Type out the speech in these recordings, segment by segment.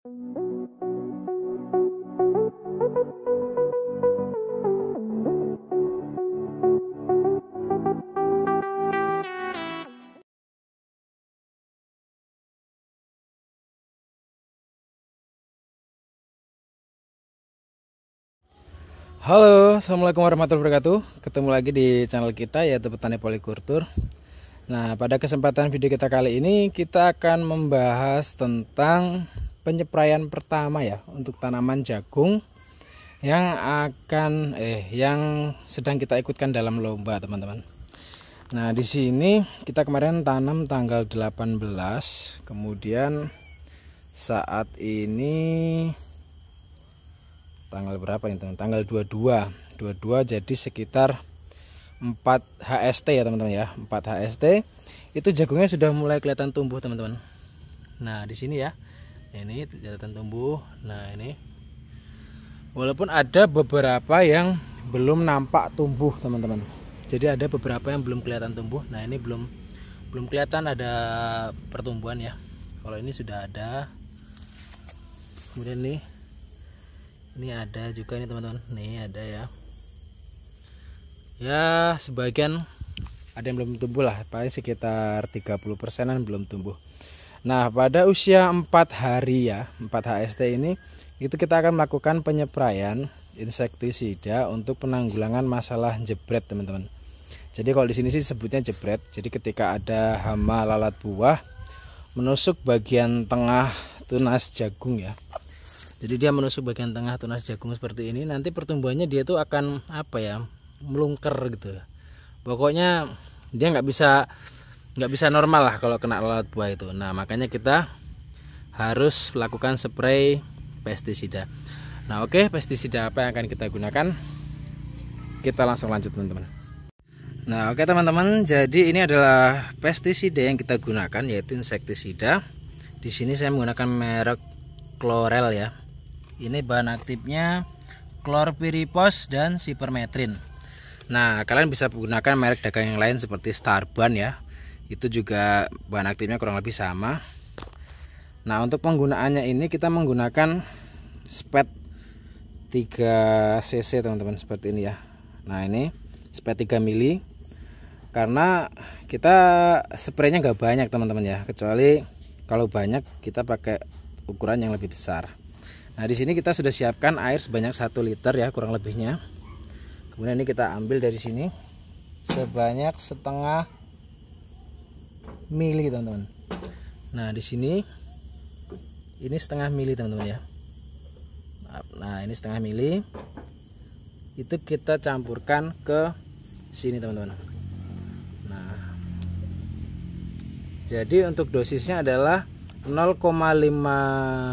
Halo, assalamualaikum warahmatullahi wabarakatuh. Ketemu lagi di channel kita yaitu Petani Polikultur. Nah, pada kesempatan video kita kali ini kita akan membahas tentang penyepraian pertama ya untuk tanaman jagung yang akan eh yang sedang kita ikutkan dalam lomba teman-teman. Nah, di sini kita kemarin tanam tanggal 18, kemudian saat ini tanggal berapa nih teman? Tanggal 22. 22 jadi sekitar 4 HST ya teman-teman ya. 4 HST itu jagungnya sudah mulai kelihatan tumbuh teman-teman. Nah, di sini ya Nah, ini catatan tumbuh nah ini walaupun ada beberapa yang belum nampak tumbuh teman-teman jadi ada beberapa yang belum kelihatan tumbuh nah ini belum belum kelihatan ada pertumbuhan ya kalau ini sudah ada kemudian nih ini ada juga nih teman-teman nih ada ya ya sebagian ada yang belum tumbuh lah paling sekitar 30 persenan belum tumbuh Nah pada usia 4 hari ya 4 HST ini itu kita akan melakukan penyeprayan insektisida untuk penanggulangan masalah jebret teman-teman. Jadi kalau di sini sih sebutnya jebret. Jadi ketika ada hama lalat buah menusuk bagian tengah tunas jagung ya. Jadi dia menusuk bagian tengah tunas jagung seperti ini. Nanti pertumbuhannya dia tuh akan apa ya melungker gitu. Pokoknya dia nggak bisa nggak bisa normal lah kalau kena lalat buah itu nah makanya kita harus lakukan spray pestisida nah oke okay, pestisida apa yang akan kita gunakan kita langsung lanjut teman-teman nah oke okay, teman-teman jadi ini adalah pestisida yang kita gunakan yaitu insektisida di sini saya menggunakan merek Chlorel ya ini bahan aktifnya chlorpyrifos dan cypermethrin. Nah, kalian bisa menggunakan merek dagang yang lain seperti Starban ya itu juga bahan aktifnya kurang lebih sama nah untuk penggunaannya ini kita menggunakan spet 3 cc teman-teman seperti ini ya nah ini spet 3 mili karena kita spraynya nggak banyak teman-teman ya kecuali kalau banyak kita pakai ukuran yang lebih besar nah di sini kita sudah siapkan air sebanyak 1 liter ya kurang lebihnya kemudian ini kita ambil dari sini sebanyak setengah mili teman-teman nah di sini ini setengah mili teman-teman ya nah ini setengah mili itu kita campurkan ke sini teman-teman nah jadi untuk dosisnya adalah 0,5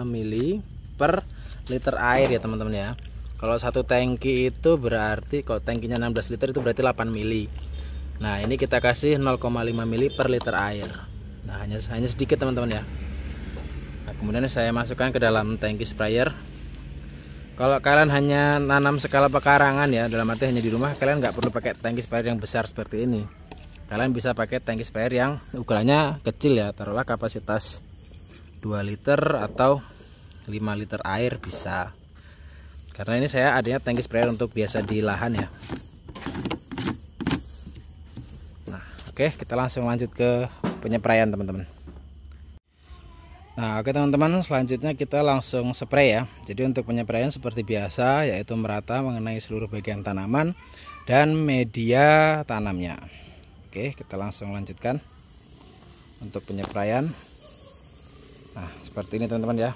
mili per liter air ya teman-teman ya kalau satu tangki itu berarti kalau tangkinya 16 liter itu berarti 8 mili Nah ini kita kasih 0,5 mili per liter air. Nah hanya hanya sedikit teman-teman ya. Nah, kemudian saya masukkan ke dalam tangki sprayer. Kalau kalian hanya nanam skala pekarangan ya, dalam arti hanya di rumah, kalian nggak perlu pakai tangki sprayer yang besar seperti ini. Kalian bisa pakai tangki sprayer yang ukurannya kecil ya, taruhlah kapasitas 2 liter atau 5 liter air bisa. Karena ini saya adanya tangki sprayer untuk biasa di lahan ya. Oke, kita langsung lanjut ke penyeprayan teman-teman. Nah, oke teman-teman, selanjutnya kita langsung spray ya. Jadi untuk penyeprayan seperti biasa yaitu merata mengenai seluruh bagian tanaman dan media tanamnya. Oke, kita langsung lanjutkan untuk penyeprayan. Nah, seperti ini teman-teman ya.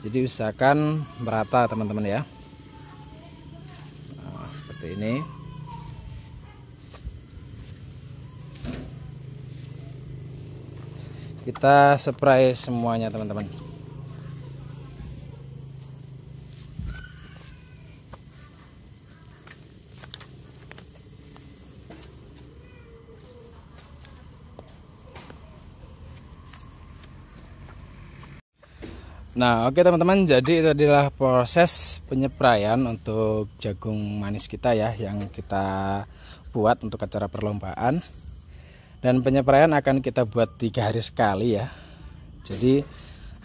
Jadi usahakan merata teman-teman ya. Nah, seperti ini. kita spray semuanya teman-teman Nah oke okay, teman-teman jadi itu adalah proses penyeprayan untuk jagung manis kita ya yang kita buat untuk acara perlombaan dan penyempraian akan kita buat tiga hari sekali ya jadi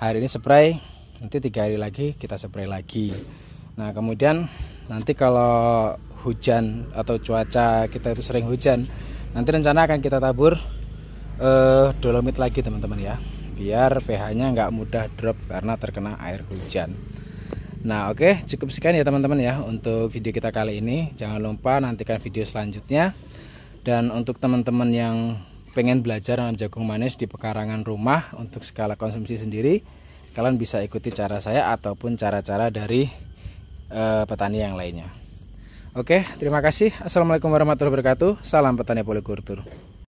hari ini spray nanti tiga hari lagi kita spray lagi nah kemudian nanti kalau hujan atau cuaca kita itu sering hujan nanti rencana akan kita tabur eh, dolomit lagi teman-teman ya biar pH-nya nggak mudah drop karena terkena air hujan nah oke okay, cukup sekian ya teman-teman ya untuk video kita kali ini jangan lupa nantikan video selanjutnya dan untuk teman-teman yang pengen belajar dengan jagung manis di pekarangan rumah untuk skala konsumsi sendiri kalian bisa ikuti cara saya ataupun cara-cara dari uh, petani yang lainnya oke terima kasih assalamualaikum warahmatullahi wabarakatuh salam petani polikultur